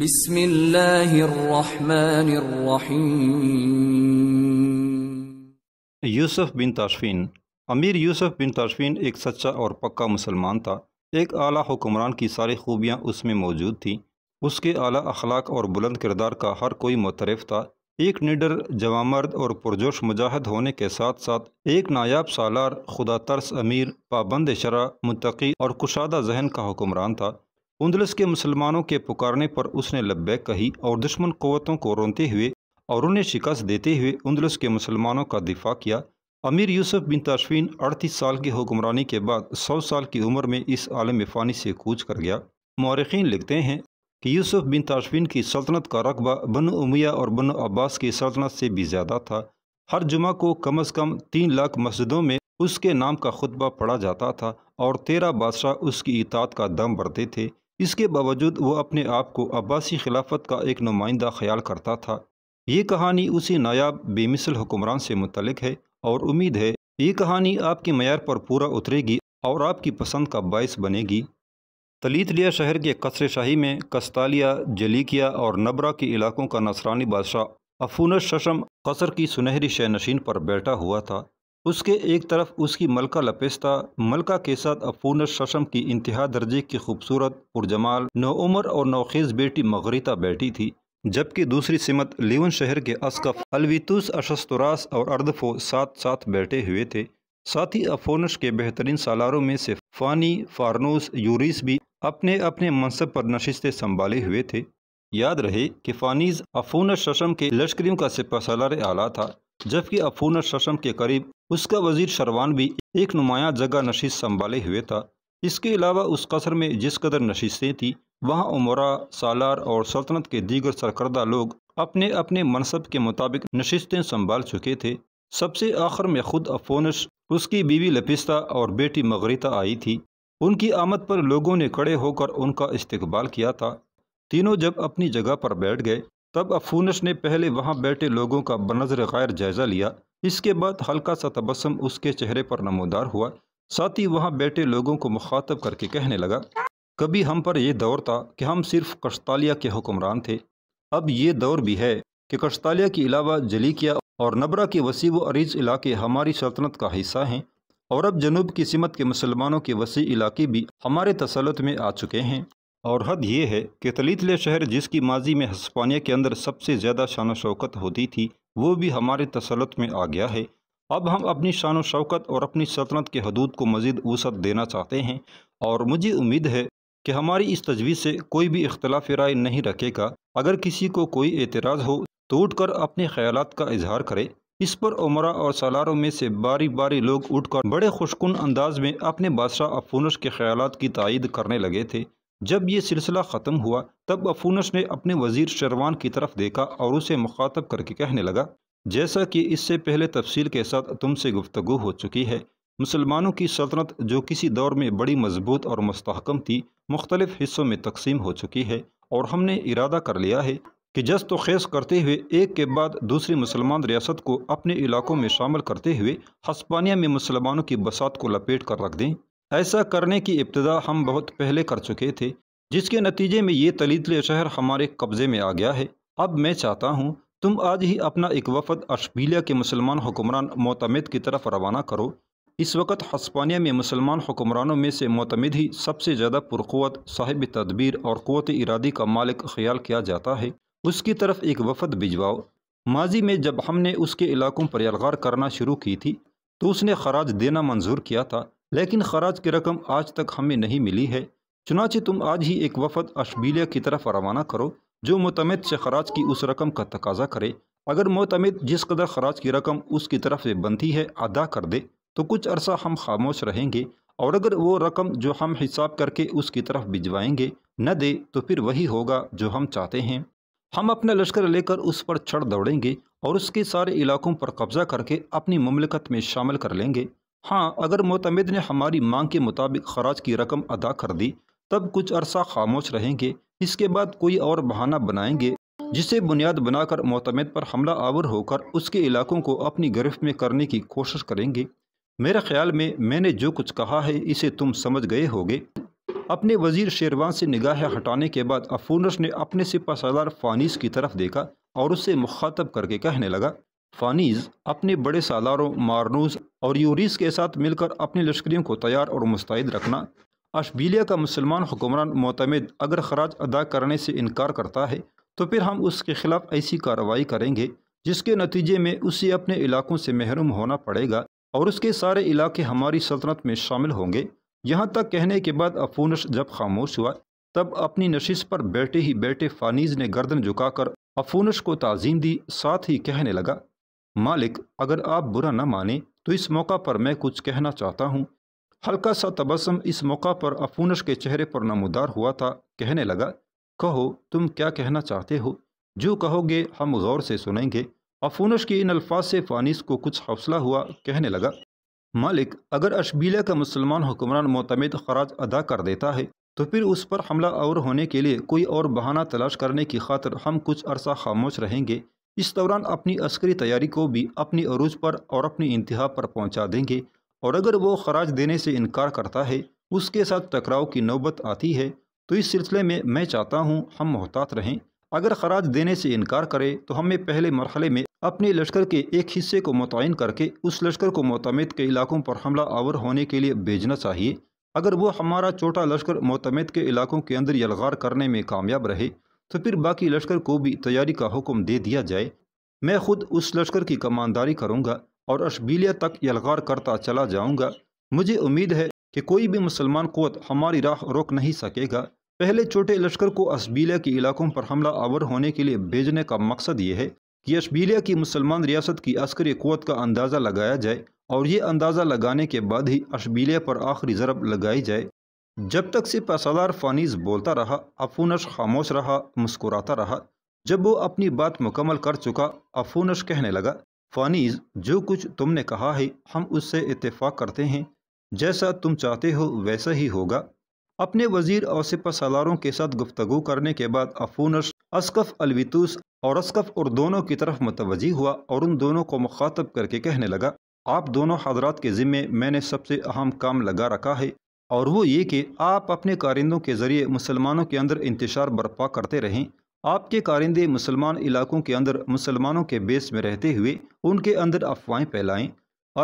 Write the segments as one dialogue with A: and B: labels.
A: बिस्मिल्लाहिर्रहमानिर्रहीम यूसुफ बिन तशफ़ीन अमीर यूसुफ बिन तशफीन एक सच्चा और पक्का मुसलमान था एक आला हुक्मरान की सारी खूबियाँ उसमें मौजूद थी उसके आला अखलाक और बुलंद किरदार का हर कोई मुतरफ था एक निडर जवामर्द और पुरजोश मुजाहद होने के साथ साथ एक नायाब सालार खुदा तर्स अमीर पाबंद शरा मुतकी और कुशादा जहन का हुक्मरान था उन्दलस के मुसलमानों के पुकारने पर उसने लब्बैक कही और दुश्मन कौतों को रोनते हुए और उन्हें शिकस्त देते हुए उन्दलस के मुसलमानों का दिफा किया अमीर यूसुफ बिन तशफीन अड़तीस साल की हुक्मरानी के बाद सौ साल की उम्र में इस आलम फ़ानी से कूच कर गया मौरखीन लिखते हैं कि यूसुफ बिन तशफीन की सल्तनत का रकबा बन उमिया और बन अब्बास की सल्तनत से भी ज़्यादा था हर जुमा को कम अज़ कम तीन लाख मस्जिदों में उसके नाम का खुतबा पढ़ा जाता था और तेरह बादशाह उसकी इतात का दम बढ़ते थे इसके बावजूद वह अपने आप को अब्बासी खिलाफत का एक नुमाइंदा ख्याल करता था ये कहानी उसी नायाब बेमिसल हुक्मरान से मुतलक है और उम्मीद है ये कहानी आपके मैार पर पूरा उतरेगी और आपकी पसंद का बायस बनेगी तलीतलिया शहर के कसर शाही में कस्तालिया जलीकिया और नबरा के इलाकों का नसरानी बादशाह अफूनस शशम कसर की सुनहरी शहनशीन पर बैठा हुआ था उसके एक तरफ उसकी मलका लपेस्ता मलका के साथ अपूर्ण शशम की इंतहा दर्जे की खूबसूरत पुरजमाल नौमर और नौखेज बेटी मगरीता बैठी थी जबकि दूसरी सिमत लेवन शहर के असकफ अलवितुस अशस्तुरास और अर्दफो साथ साथ बैठे हुए थे साथ ही अफोनश के बेहतरीन सालारों में से फ़ानी फारनोस यूरिस भी अपने अपने मनसब पर नशिस्तें संभाले हुए थे याद रहे कि फ़ानीज अफोनश शशम के लश्करियों का सिपा सलार आला था जबकि अफोनश शशम के करीब उसका वजीर शरवान भी एक नुमाया जगह नशीस संभाले हुए था इसके अलावा उस कसर में जिस कदर नशीसें थी वहाँ उमरा सालार और सल्तनत के दीगर सरकर्दा लोग अपने अपने मनसब के मुताबिक नशितें संभाल चुके थे सबसे आखिर में खुद अफोनश उसकी बीवी लपिस्ता और बेटी मगरीता आई थी उनकी आमद पर लोगों ने खड़े होकर उनका इस्तकबाल किया था तीनों जब अपनी जगह पर बैठ गए तब अफूनश ने पहले वहाँ बैठे लोगों का बनजर गैर जायज़ा लिया इसके बाद हल्का सा तबस्म उसके चेहरे पर नमोदार हुआ साथ ही वहाँ बैठे लोगों को मुखातब करके कहने लगा कभी हम पर यह दौर था कि हम सिर्फ कश्तालिया के हुक्मरान थे अब ये दौर भी है कि कश्तालिया के अलावा जलीकिया और नबरा के वसी व अरीज इलाके हमारी सल्तनत का हिस्सा हैं और अब जनूब की सिमत के मुसलमानों के वसी इलाके भी हमारे तसलत में आ चुके हैं और हद ये है कि तलीतले शहर जिसकी माजी में हस्पानिया के अंदर सबसे ज़्यादा शान शौकत होती थी वो भी हमारे तसलत में आ गया है अब हम अपनी शान शवकत और अपनी सल्तनत के हदूद को मज़ीद वसत देना चाहते हैं और मुझे उम्मीद है कि हमारी इस तजवीज़ से कोई भी इख्तलाफ राय नहीं रखेगा अगर किसी को कोई एतराज़ हो तो उठ कर अपने ख्याल का इजहार करे इस पर उमरा और सलारों में से बारी बारी लोग उठकर बड़े खुशकुन अंदाज में अपने बादशाह अफूनश के ख्याल की तइद करने लगे थे जब ये सिलसिला ख़त्म हुआ तब अफूनस ने अपने वज़ीर शरवान की तरफ देखा और उसे मुखातब करके कहने लगा जैसा कि इससे पहले तफसील के साथ तुमसे गुफ्तु हो चुकी है मुसलमानों की सल्तनत जो किसी दौर में बड़ी मजबूत और मस्तकम थी मुख्तलिफ़ हिस्सों में तकसीम हो चुकी है और हमने इरादा कर लिया है कि जस्त तो खेस करते हुए एक के बाद दूसरी मुसलमान रियासत को अपने इलाकों में शामिल करते हुए हस्पानिया में मुसलमानों की बसात को लपेट कर रख दें ऐसा करने की इब्तदा हम बहुत पहले कर चुके थे जिसके नतीजे में ये तलीतले शहर हमारे कब्ज़े में आ गया है अब मैं चाहता हूँ तुम आज ही अपना एक वफद अशबीलिया के मुसलमान हुक्मरान मोतमद की तरफ रवाना करो इस वक्त हस्पानिया में मुसलमान हुक्मरानों में से मोतमद ही सबसे ज़्यादा पुरवत साहिब तदबीर और क़वत इरादी का मालिक ख्याल किया जाता है उसकी तरफ एक वफद भिजवाओ माजी में जब हमने उसके इलाकों पर यलगार करना शुरू की थी तो उसने खराज देना मंजूर किया था लेकिन खराज की रकम आज तक हमें नहीं मिली है चुनाचे तुम आज ही एक वफद अशबीलिया की तरफ रवाना करो जो मोतमद से खराज की उस रकम का तकाजा करे अगर मोतमद जिस कदर खराज की रकम उसकी तरफ से बनती है अदा कर दे तो कुछ अरसा हम खामोश रहेंगे और अगर वो रकम जो हम हिसाब करके उसकी तरफ भिजवाएंगे न दे तो फिर वही होगा जो हम चाहते हैं हम अपना लश्कर लेकर उस पर छड़ दौड़ेंगे और उसके सारे इलाकों पर कब्जा करके अपनी ममलकत में शामिल कर लेंगे हाँ अगर मोतमद ने हमारी मांग के मुताबिक खराज की रकम अदा कर दी तब कुछ अरसा खामोश रहेंगे इसके बाद कोई और बहाना बनाएंगे जिसे बुनियाद बनाकर मोतमद पर हमला आवर होकर उसके इलाकों को अपनी गिरफ्त में करने की कोशिश करेंगे मेरे ख्याल में मैंने जो कुछ कहा है इसे तुम समझ गए होगे अपने वजीर शेरवान से निगाह हटाने के बाद अफूनस ने अपने से पसादार फानीस की तरफ देखा और उससे मुखातब करके कहने लगा फानीज अपने बड़े सालारों मारनूस और यूरिस के साथ मिलकर अपने लश्करियों को तैयार और मुस्तैद रखना अशबीलिया का मुसलमान हुक्मरान मोतमद अगर खराज अदा करने से इनकार करता है तो फिर हम उसके खिलाफ ऐसी कार्रवाई करेंगे जिसके नतीजे में उसे अपने इलाकों से महरूम होना पड़ेगा और उसके सारे इलाके हमारी सल्तनत में शामिल होंगे यहाँ तक कहने के बाद अफूनश जब खामोश हुआ तब अपनी नशीस पर बैठे ही बैठे फानीज ने गर्दन झुकाकर अफूनश को ताजीम दी साथ ही कहने लगा मालिक अगर आप बुरा न माने तो इस मौका पर मैं कुछ कहना चाहता हूँ हल्का सा तबसम इस मौका पर अफूनश के चेहरे पर नमोदार हुआ था कहने लगा कहो तुम क्या कहना चाहते हो जो कहोगे हम गौर से सुनेंगे अफूनश के इन अल्फाज से फानिस को कुछ हौसला हुआ कहने लगा मालिक अगर अशबीला का मुसलमान हुक्मरान मोतमद खराज अदा कर देता है तो फिर उस पर हमला और होने के लिए कोई और बहाना तलाश करने की खातर हम कुछ अरसा खामोश रहेंगे इस दौरान अपनी अस्करी तैयारी को भी अपने अरूज पर और अपनी इंतहा पर पहुंचा देंगे और अगर वो खराज देने से इनकार करता है उसके साथ टकराव की नौबत आती है तो इस सिलसिले में मैं चाहता हूँ हम मोहतात रहें अगर खराज देने से इनकार करें तो हमें पहले मरहले में अपने लश्कर के एक हिस्से को मुतयन करके उस लश्कर को मोतमद के इलाकों पर हमला आवर होने के लिए भेजना चाहिए अगर वो हमारा छोटा लश्कर मोतमद के इलाकों के अंदर यलगार करने में कामयाब रहे तो फिर बाकी लश्कर को भी तैयारी का हुक्म दे दिया जाए मैं खुद उस लश्कर की कमानदारी करूँगा और अशबीलिया तक यलगार करता चला जाऊँगा मुझे उम्मीद है कि कोई भी मुसलमान कौत हमारी राह रोक नहीं सकेगा पहले छोटे लश्कर को अशबीलिया के इलाकों पर हमला आवर होने के लिए भेजने का मकसद ये है कि अशबीलिया की मुसलमान रियासत की अस्करी कौत का अंदाज़ा लगाया जाए और ये अंदाज़ा लगाने के बाद ही अशबीलिया पर आखिरी ज़रब लगाई जाए जब तक सिर्फ असलार फानीज बोलता रहा अफूनश खामोश रहा मुस्कुराता रहा जब वो अपनी बात मुकम्मल कर चुका अफूनश कहने लगा फानीज जो कुछ तुमने कहा है हम उससे इत्तेफाक करते हैं जैसा तुम चाहते हो वैसा ही होगा अपने वजीर और सिपा सालारों के साथ गुफ्तगु करने के बाद अफूनश असकफ अलवितूस और असकफ और दोनों की तरफ मुतवजी हुआ और उन दोनों को मुखातब करके कहने लगा आप दोनों हजरात के ज़िम्मे मैंने सबसे अहम काम लगा रखा है और वो ये कि आप अपने कारिंदों के ज़रिए मुसलमानों के अंदर इंतशार बर्पा करते रहें आपके कारिंदे मुसलमान इलाकों के अंदर मुसलमानों के बेस में रहते हुए उनके अंदर अफवाहें फैलाएं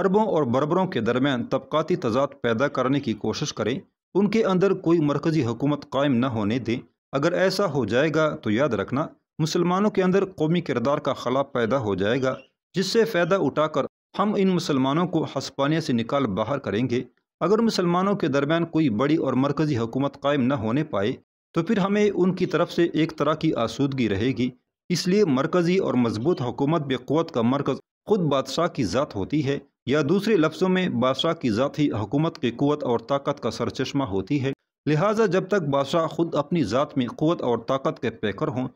A: अरबों और बरबरों के दरमियान तबकती तजाद पैदा करने की कोशिश करें उनके अंदर कोई मरकज़ी हुकूमत कायम न होने दें अगर ऐसा हो जाएगा तो याद रखना मुसलमानों के अंदर कौमी किरदार का खला पैदा हो जाएगा जिससे फ़ायदा उठाकर हम इन मुसलमानों को हस्पानिया से निकाल बाहर करेंगे अगर मुसलमानों के दरमियान कोई बड़ी और मरकज़ी हुकूमत कायम न होने पाए तो फिर हमें उनकी तरफ से एक तरह की आसूदगी रहेगी इसलिए मरकज़ी और मजबूत हुकूमत बेक़वत का मरकज़ खुद बादशाह की ज़ात होती है या दूसरे लफ्ज़ों में बादशाह की ज़ात ही हुकूमत की क़वत और ताकत का सरचश्मा होती है लिहाजा जब तक बादशाह खुद अपनी ज़ात में क़वत और ताकत के पैकर हों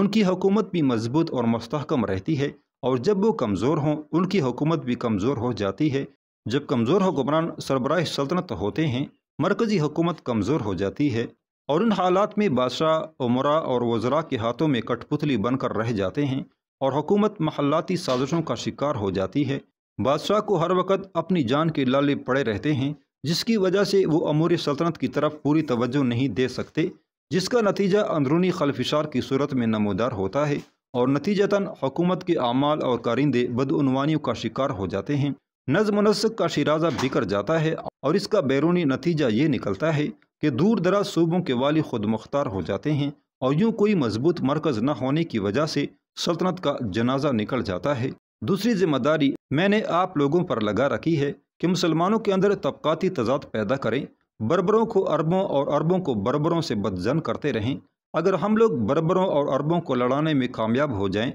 A: उनकी हुकूमत भी मजबूत और मस्तकम रहती है और जब वो कमज़ोर हों उनकी हुकूमत भी कमज़ोर हो जाती है जब कमज़ोर हुक्मरान सरबराह सल्तनत होते हैं मरकज़ी हुकूमत कमज़ोर हो जाती है और इन हालात में बादशाह उमरा और वज़रा के हाथों में कठपुतली बनकर रह जाते हैं और हुकूमत महलाती साजिशों का शिकार हो जाती है बादशाह को हर वक्त अपनी जान के लाले पड़े रहते हैं जिसकी वजह से वो अमूर सल्तनत की तरफ पूरी तवज्जो नहीं दे सकते जिसका नतीजा अंदरूनी खलफिशार की सूरत में नमोदार होता है और नतीजतन हुकूमत के अमाल और कारिंदे बदनवानियों का शिकार हो जाते हैं नज्म नस्क का शराजा बिकर जाता है और इसका बैरूनी नतीजा ये निकलता है कि दूर दराज सूबों के वाली खुद मुख्तार हो जाते हैं और यूं कोई मजबूत मरकज़ न होने की वजह से सल्तनत का जनाजा निकल जाता है दूसरी जिम्मेदारी मैंने आप लोगों पर लगा रखी है कि मुसलमानों के अंदर तबकाती तजाद पैदा करें बरबरों को अरबों और अरबों को बरबरों से बदजन करते रहें अगर हम लोग बरबरों और अरबों को लड़ाने में कामयाब हो जाएं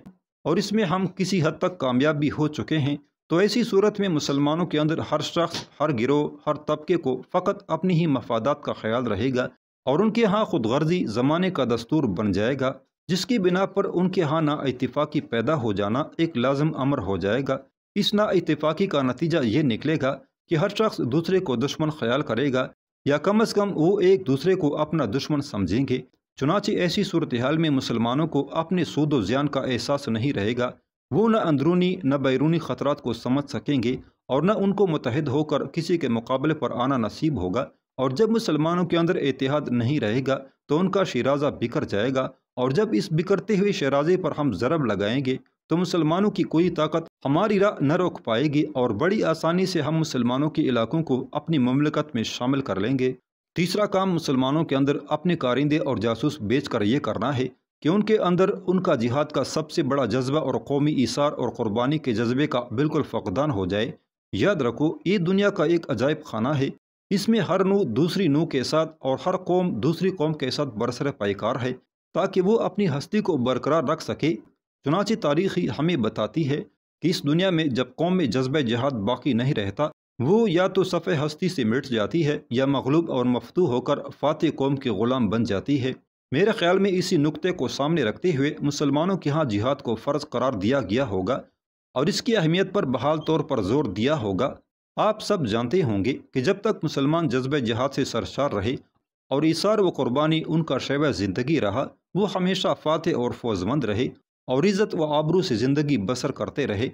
A: और इसमें हम किसी हद तक कामयाब भी हो चुके हैं तो ऐसी सूरत में मुसलमानों के अंदर हर शख्स हर गिरोह हर तबके को फ़कत अपनी ही मफादात का ख्याल रहेगा और उनके यहाँ खुद गर्जी ज़माने का दस्तूर बन जाएगा जिसकी बिना पर उनके यहाँ ना इतफाक़ी पैदा हो जाना एक लाजम अमर हो जाएगा इस ना इतफाक़ी का नतीजा ये निकलेगा कि हर शख्स दूसरे को दुश्मन ख्याल करेगा या कम अज़ कम वो एक दूसरे को अपना दुश्मन समझेंगे चुनाचे ऐसी सूरत हाल में मुसलमानों को अपने सूद व ज्यान का एहसास नहीं रहेगा वो न अंदरूनी न बैरूनी ख़तरात को समझ सकेंगे और न उनको मुतहद होकर किसी के मुकाबले पर आना नसीब होगा और जब मुसलमानों के अंदर एतिहाद नहीं रहेगा तो उनका शराजा बिखर जाएगा और जब इस बिखरते हुए शराजे पर हम ज़रब लगाएंगे तो मुसलमानों की कोई ताकत हमारी राह न रोक पाएगी और बड़ी आसानी से हम मुसलमानों के इलाकों को अपनी ममलकत में शामिल कर लेंगे तीसरा काम मुसलमानों के अंदर अपने कारिंदे और जासूस बेच कर ये करना है कि उनके अंदर उनका जिहाद का सबसे बड़ा जज्बा और कौमी इशार और क़ुरबानी के जज्बे का बिल्कुल फ़कदान हो जाए याद रखो ये दुनिया का एक अजायब खाना है इसमें हर नू दूसरी नू के साथ और हर कौम दूसरी कौम के साथ बरसर पैकार है ताकि वो अपनी हस्ती को बरकरार रख सके चुनाची तारीख ही हमें बताती है कि इस दुनिया में जब कौम में जज्ब जहाद बाकी नहीं रहता वो या तो सफ़े हस्ती से मिट जाती है या मगलूब और मफतू होकर फ़ातह कौम के ग़ुलाम बन जाती है मेरे ख्याल में इसी नुक्ते को सामने रखते हुए मुसलमानों के यहाँ जिहाद को फ़र्ज करार दिया गया होगा और इसकी अहमियत पर बहाल तौर पर जोर दिया होगा आप सब जानते होंगे कि जब तक मुसलमान जज्ब जहाद से सरशार रहे और इसार व क़ुरबानी उनका शैब ज़िंदगी रहा वो हमेशा फ़ातह और फौजमंद रहे और इज़्ज़त व आबरू से ज़िंदगी बसर करते रहे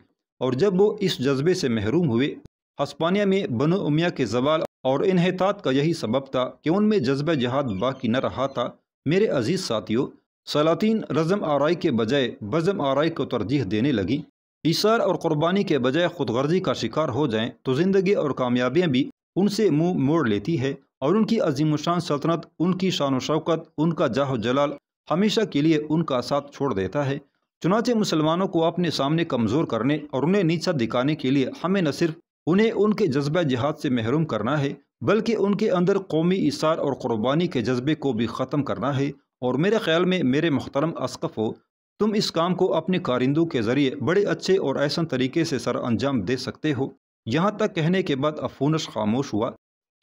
A: और जब वो इस जज्बे से महरूम हुए हस्पानिया में बनो उमिया के जवाल और इनहतात का यही सबब था कि उनमें जज्ब जहाद बाकी न रहा था मेरे अजीज़ साथियों सलातिन रज़म आरई के बजाय बज़म आरई को तरजीह देने लगी ईशार और क़ुरबानी के बजाय खुद गर्जी का शिकार हो जाएं तो ज़िंदगी और कामयाबियाँ भी उनसे मुँह मोड़ लेती है और उनकी अजीमशान सल्तनत उनकी शान शौकत उनका जाह जलाल हमेशा के लिए उनका साथ छोड़ देता है चुनाचे मुसलमानों को अपने सामने कमज़ोर करने और उन्हें नीचा दिखाने के लिए हमें न सिर्फ उन्हें उनके जज्बा जिहाद से महरूम करना है बल्कि उनके अंदर कौमी इशार और क़ुरबानी के जज्बे को भी ख़त्म करना है और मेरे ख्याल में मेरे मोहतरम असकफ़ हो तुम इस काम को अपने कारिंदों के ज़रिए बड़े अच्छे और ऐसा तरीके से सर अंजाम दे सकते हो यहाँ तक कहने के बाद अफूनस खामोश हुआ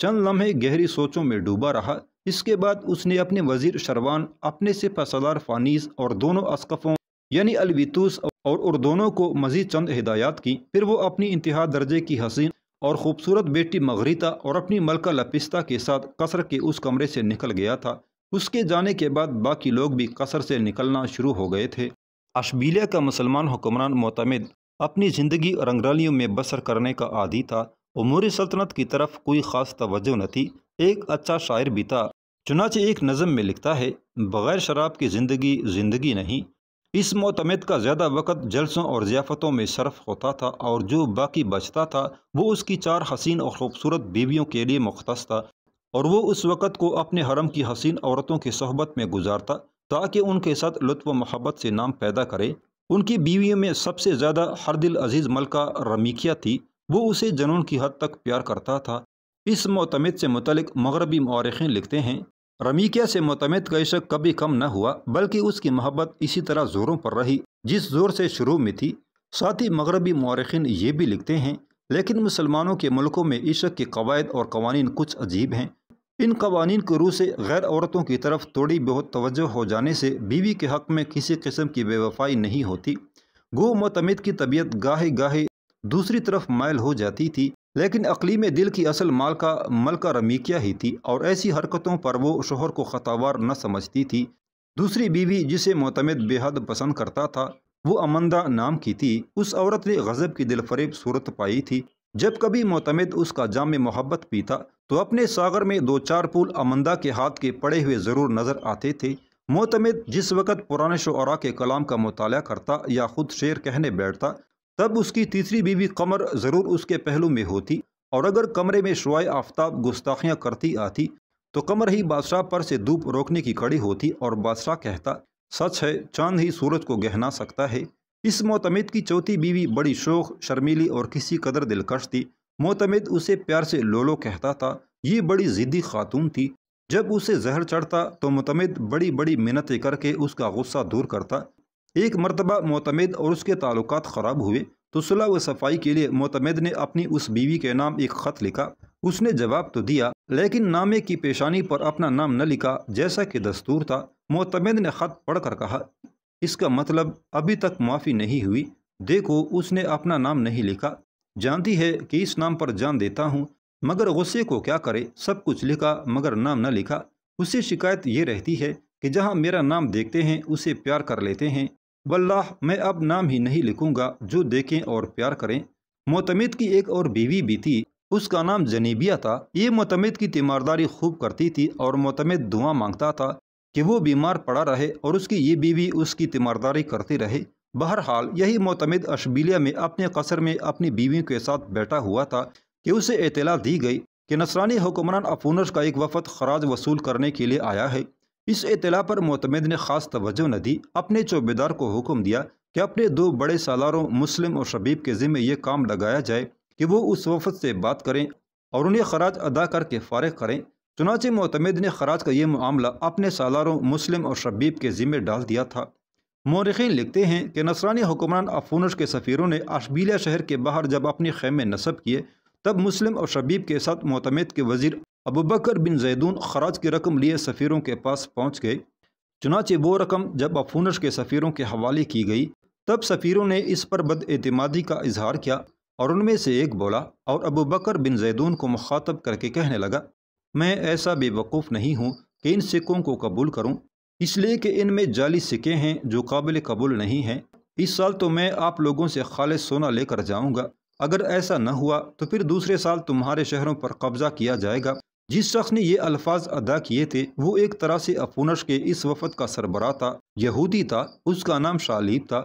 A: चंद लम्हे गहरी सोचों में डूबा रहा इसके बाद उसने अपने वजीर शरवान अपने से पसदार फानीस और दोनों असकफ़ों यानी अलवितूस और दोनों को मजीद चंद हिदायत की फिर वो अपनी इंतहा दर्जे की हसीन और ख़ूबसूरत बेटी मगरीता और अपनी मलका लपिस्ता के साथ कसर के उस कमरे से निकल गया था उसके जाने के बाद बाकी लोग भी कसर से निकलना शुरू हो गए थे अशबीलिया का मुसलमान हुक्मरान मोतमद अपनी ज़िंदगी रंगरालियों में बसर करने का आदि था उमूरी सल्तनत की तरफ कोई ख़ास तवज्जो न थी एक अच्छा शायर भी था चुनाचे एक नज़म में लिखता है बग़ैर शराब की ज़िंदगी ज़िंदगी नहीं इस मोतमद का ज़्यादा वक़्त जलसों और ज़ियाफ़तों में शर्फ होता था और जो बाकी बचता था वो उसकी चार हसीन और ख़ूबसूरत बीवियों के लिए मुख्त था और वो उस वक़्त को अपने हरम की हसीन औरतों की सहबत में गुजारता ताकि उनके साथ लुत्फ महब्बत से नाम पैदा करे उनकी बीवियों में सबसे ज़्यादा हर दिल अजीज़ मलका रमीखिया थी वो उसे जनून की हद तक प्यार करता था इस मोतमद से मुतलिक मगरबी मौरखें लिखते हैं रमीकिया से मुतमद इशक कभी कम न हुआ बल्कि उसकी मोहब्बत इसी तरह ज़ोरों पर रही जिस ज़ोर से शुरू में थी साथ ही मगरबी मौरखिन ये भी लिखते हैं लेकिन मुसलमानों के मुल्कों में इशक के कवायद और कवानीन कुछ अजीब हैं इन कवानीन को रूह से गैर औरतों की तरफ थोड़ी बहुत तवज्जो हो जाने से बीवी के हक़ में किसी किस्म की बेवफाई नहीं होती गो मतमद की तबीयत गाहे गाहे दूसरी तरफ मायल हो जाती थी लेकिन अकलीम दिल की असल मालका मलका रमीकिया ही थी और ऐसी हरकतों पर वो शोहर को ख़तावार न समझती थी दूसरी बीवी जिसे मोतमद बेहद पसंद करता था वो अमंदा नाम की थी उस औरत ने गज़ब की दिलफरेब सूरत पाई थी जब कभी मोतमद उसका जाम मोहब्बत पीता तो अपने सागर में दो चार पुल अमंदा के हाथ के पड़े हुए ज़रूर नज़र आते थे मोतमद जिस वक़्त पुराने शुरा के कलाम का मुताल करता या ख़ुद शेर कहने बैठता तब उसकी तीसरी बीवी कमर ज़रूर उसके पहलू में होती और अगर कमरे में शुआ आफ्ताब गुस्ताखियाँ करती आती तो कमर ही बादशाह पर से धूप रोकने की कड़ी होती और बादशाह कहता सच है चांद ही सूरज को गहना सकता है इस मोतमद की चौथी बीवी बड़ी शोख शर्मीली और किसी कदर दिलकश थी मोतमिद उसे प्यार से लोलो कहता था ये बड़ी ज़िद्दी खातून थी जब उसे जहर चढ़ता तो मोतमद बड़ी बड़ी मिन्नतें करके उसका गुस्सा दूर करता एक मरतबा मोतमद और उसके ताल्लुक ख़राब हुए तो सुलह व सफाई के लिए मोतमद ने अपनी उस बीवी के नाम एक ख़त लिखा उसने जवाब तो दिया लेकिन नामे की पेशानी पर अपना नाम न लिखा जैसा कि दस्तूर था मोतमद ने ख़त पढ़कर कहा इसका मतलब अभी तक माफ़ी नहीं हुई देखो उसने अपना नाम नहीं लिखा जानती है कि इस नाम पर जान देता हूँ मगर गुस्से को क्या करे सब कुछ लिखा मगर नाम न लिखा उसे शिकायत ये रहती है कि जहाँ मेरा नाम देखते हैं उसे प्यार कर लेते हैं वल्लाह मैं अब नाम ही नहीं लिखूंगा जो देखें और प्यार करें मोतमिद की एक और बीवी भी थी उसका नाम जनीबिया था ये मोतमिद की तीमारदारी खूब करती थी और मोतमिद दुआ मांगता था कि वो बीमार पड़ा रहे और उसकी ये बीवी उसकी तीमारदारी करती रहे बहरहाल यही मोतमिद अशबीलिया में अपने कसर में अपनी बीवी के साथ बैठा हुआ था कि उसे इतला दी गई कि नसरानी हुक्मरान अफूनर का एक वफद खराज वसूल करने के लिए आया है इस इतला पर मोतमद ने खास तवज्जो न दी अपने चौबेदार को हुक्म दिया कि अपने दो बड़े सालारों मुस्लिम और शबीब के ज़िम्मे ये काम लगाया जाए कि वो उस वफद से बात करें और उन्हें खराज अदा करके फ़ारग करें चुनाचे मोतमद ने खराज का ये मामला अपने सालारों मुस्लिम और शबीब के ज़िम्मे डाल दिया था मौरखीन लिखते हैं कि नसरानी हुक्मरान अफूनश के सफ़ीरों ने अशबीलिया शहर के बाहर जब अपने खेमे नस्ब किए तब मुस्लिम और शबीब के साथ मोतमद के वजीर अबू बकर बिन जैदून खराज की रकम लिए सफ़ीरों के पास पहुँच गए चुनाचे वो रकम जब अफूनश के सफ़ीरों के हवाले की गई तब सफ़ीरों ने इस पर बदएतमादी का इजहार किया और उनमें से एक बोला और अबू बकर बिन जैदून को मुखातब करके कहने लगा मैं ऐसा बेवकूफ़ नहीं हूँ कि इन सिक्कों को कबूल करूँ इसलिए कि इनमें जाली सिक्के हैं जो काबिल कबूल नहीं हैं इस साल तो मैं आप लोगों से खालिद सोना लेकर जाऊँगा अगर ऐसा न हुआ तो फिर दूसरे साल तुम्हारे शहरों पर कब्जा किया जाएगा जिस शख्स ने ये अल्फाज अदा किए थे वो एक तरह से अफूनश के इस वफद का सरबरा था यहूदी था उसका नाम शालीब था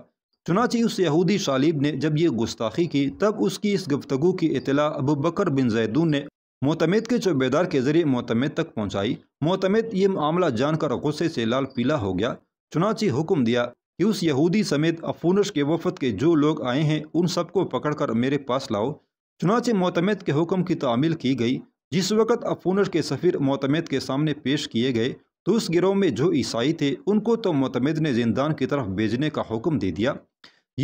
A: चुनाची उस यहूदी शालीब ने जब ये गुस्ताखी की तब उसकी इस गुफ्तु की इतला अबू बकर बिन जैदून ने मोतमद के चौबेदार के जरिए मोतमद तक पहुँचाई मोतमद ये मामला जानकर गुस्से से लाल पीला हो गया चुनाची हुक्म दिया कि उस यहूदी समेत अफूनश के वफद के जो लोग आए हैं उन सबको पकड़कर मेरे पास लाओ चुनाचे मोतमद के हुक्म की तामील की गई जिस वक़्त अफूनश के सफ़िर मोतमद के सामने पेश किए गए तो उस गिरोह में जो ईसाई थे उनको तो मोतमद ने जिंदान की तरफ भेजने का हुक्म दे दिया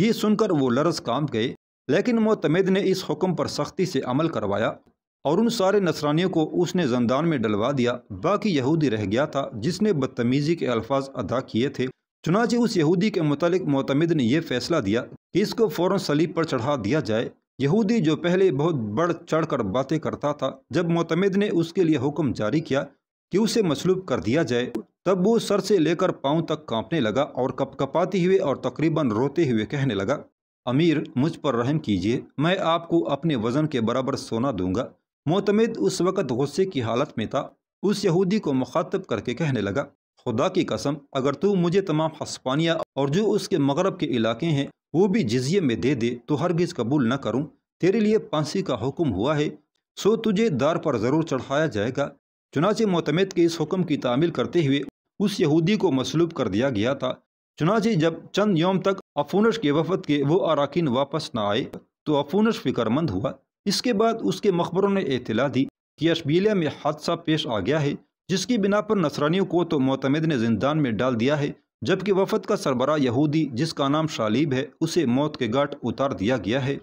A: ये सुनकर वो लरस काम गए लेकिन मोतमद ने इस हुक्म पर सख्ती से अमल करवाया और उन सारे नसरानियों को उसने जंदान में डलवा दिया बाकी यहूदी रह गया था जिसने बदतमीज़ी के अल्फाज अदा किए थे चुनाची उस यहूदी के मुतलिक मोतमद ने यह फैसला दिया कि इसको फ़ौर सलीब पर चढ़ा दिया जाए यहूदी जो पहले बहुत बढ़ चढ़ कर बातें करता था जब मोतमद ने उसके लिए हुक्म जारी किया कि उसे मसलूब कर दिया जाए तब वो सर से लेकर पाँव तक कांपने लगा और कपकपाते हुए और तकरीबन रोते हुए कहने लगा अमीर मुझ पर रहम कीजिए मैं आपको अपने वज़न के बराबर सोना दूंगा मोतमद उस वक़्त गुस्से की हालत में था उस यहूदी को मुखातब करके कहने लगा खुदा की कसम अगर तू मुझे तमाम हस्पानिया और जो उसके मगरब के इलाके हैं वो भी जजिये में दे दे तो हरगिज़ कबूल न करूँ तेरे लिए फांसी का हुक्म हुआ है सो तुझे दार पर ज़रूर चढ़ाया जाएगा चुनाचे मोतमद के इस हुक्म की तामील करते हुए उस यहूदी को मसलूब कर दिया गया था चुनाचे जब चंद योम तक अफूनश के वफद के वो अरकान वापस न आए तो अफूनश फिक्रमंद हुआ इसके बाद उसके मकबरों ने इतला दी कि अशबीलिया में हादसा पेश आ गया है जिसकी बिना पर नसरानियों को तो मोतमद ने जिंदान में डाल दिया है जबकि वफद का सरबरा यहूदी जिसका नाम शालीब है उसे मौत के घाट उतार दिया गया है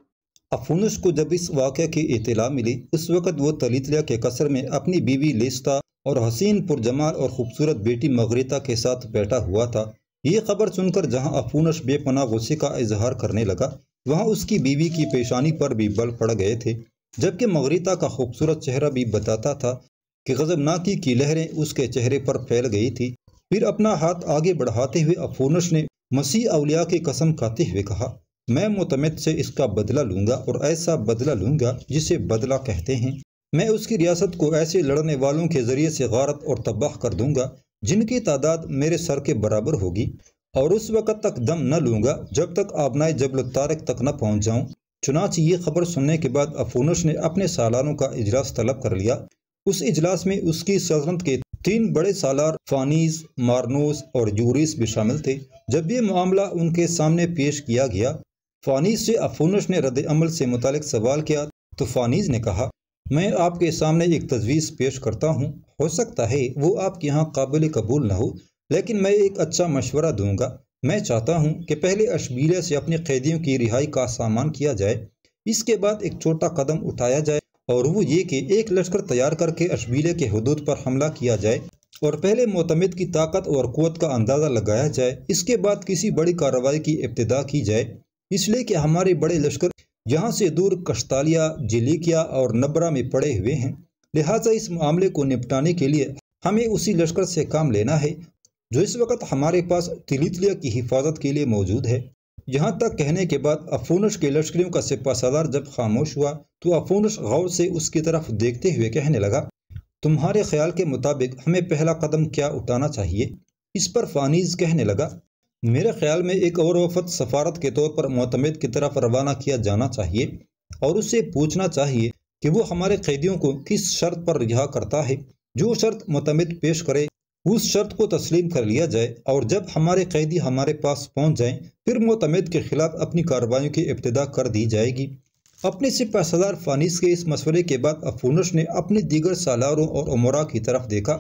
A: अफूनस को जब इस वाक़े की इतला मिली उस वक़्त वो तलीतलिया के कसर में अपनी बीवी लेस्ता और हसीन पुरजमाल और खूबसूरत बेटी मगरीता के साथ बैठा हुआ था ये खबर सुनकर जहाँ अफूनस बेपना गुस्से का इजहार करने लगा वहाँ उसकी बीवी की पेशानी पर भी बल पड़ गए थे जबकि मगरीता का खूबसूरत चेहरा भी बताता था कि गजबनाकी की लहरें उसके चेहरे पर फैल गई थी फिर अपना हाथ आगे बढ़ाते हुए अफूनश ने मसीह अवलिया की कसम खाते हुए कहा मैं मुतमद से इसका बदला लूंगा और ऐसा बदला लूंगा जिसे बदला कहते हैं मैं उसकी रियासत को ऐसे लड़ने वालों के ज़रिए से गारत और तबाह कर दूंगा जिनकी तादाद मेरे सर के बराबर होगी और उस वक़्त तक दम न लूंगा जब तक आबनाए जबल तारक तक न पहुंच जाऊं चुनाच ये खबर सुनने के बाद अफूनश ने अपने सालानों का इजलास तलब कर लिया उस इजलास में उसकी सल्तनत के तीन बड़े सालार फानीज मारनोस और जूरिस भी शामिल थे जब ये मामला उनके सामने पेश किया गया फानीस से अफोनश ने रद्द अमल से मुतक सवाल किया तो फानीज ने कहा मैं आपके सामने एक तजवीज़ पेश करता हूँ हो सकता है वो आपके यहाँ काबिल कबूल न हो लेकिन मैं एक अच्छा मशवरा दूंगा मैं चाहता हूँ कि पहले अशबीरिया से अपने कैदियों की रिहाई का सामान किया जाए इसके बाद एक छोटा कदम उठाया जाए और वो ये कि एक लश्कर तैयार करके अशबीले के हदूद पर हमला किया जाए और पहले मोतमद की ताकत और क़वत का अंदाज़ा लगाया जाए इसके बाद किसी बड़ी कार्रवाई की इब्तदा की जाए इसलिए कि हमारे बड़े लश्कर यहाँ से दूर कश्तालिया जिलिकिया और नबरा में पड़े हुए हैं लिहाजा इस मामले को निपटाने के लिए हमें उसी लश्कर से काम लेना है जो इस वक्त हमारे पास तिलितलिया की हिफाजत के लिए मौजूद है यहाँ तक कहने के बाद अफूनश के लश्करियों का सिपा सदार जब खामोश हुआ तो अफूनश गौर से उसकी तरफ देखते हुए कहने लगा तुम्हारे ख्याल के मुताबिक हमें पहला कदम क्या उठाना चाहिए इस पर फानीज कहने लगा मेरे ख्याल में एक और वफद सफारत के तौर पर मतमद की तरफ रवाना किया जाना चाहिए और उसे पूछना चाहिए कि वो हमारे कैदियों को किस शर्त पर रिहा करता है जो शर्त मतमद पेश करे उस शर्त को तस्लीम कर लिया जाए और जब हमारे कैदी हमारे पास पहुंच जाएं, फिर मोतमद के खिलाफ अपनी कार्रवाई की इब्तदा कर दी जाएगी अपने से पैसादार फानिस के इस मशवरे के बाद अफूनश ने अपने दीगर सालारों और उमरा की तरफ देखा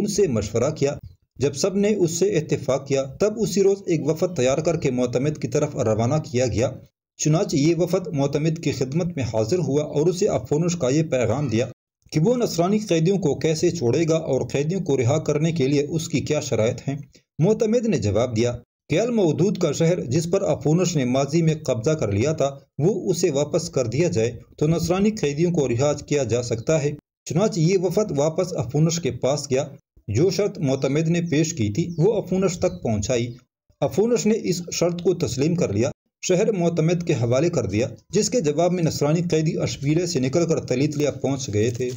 A: उनसे मशवरा किया जब सब ने उससे इतफाक़ किया तब उसी रोज़ एक वफद तैयार करके मोतमद की तरफ रवाना किया गया चुनाच ये वफद मोतमद की खिदमत में हाजिर हुआ और उसे अफोनश का ये पैगाम दिया कि वो नसरानी कैदियों को कैसे छोड़ेगा और कैदियों को रिहा करने के लिए उसकी क्या शरात हैं मोतमद ने जवाब दिया कि अलमदूद का शहर जिस पर अफूनश ने माजी में कब्जा कर लिया था वो उसे वापस कर दिया जाए तो नसरानी कैदियों को रिहा किया जा सकता है चुनाच ये वफद वापस अफूनश के पास गया जो शर्त मोतमद ने पेश की थी वो अफूनश तक पहुँचाई अफूनश ने इस शर्त को तस्लीम कर लिया शहर मोतमद के हवाले कर दिया जिसके जवाब में नसरानी कैदी अशबीले से निकलकर तलीतलिया पहुंच गए थे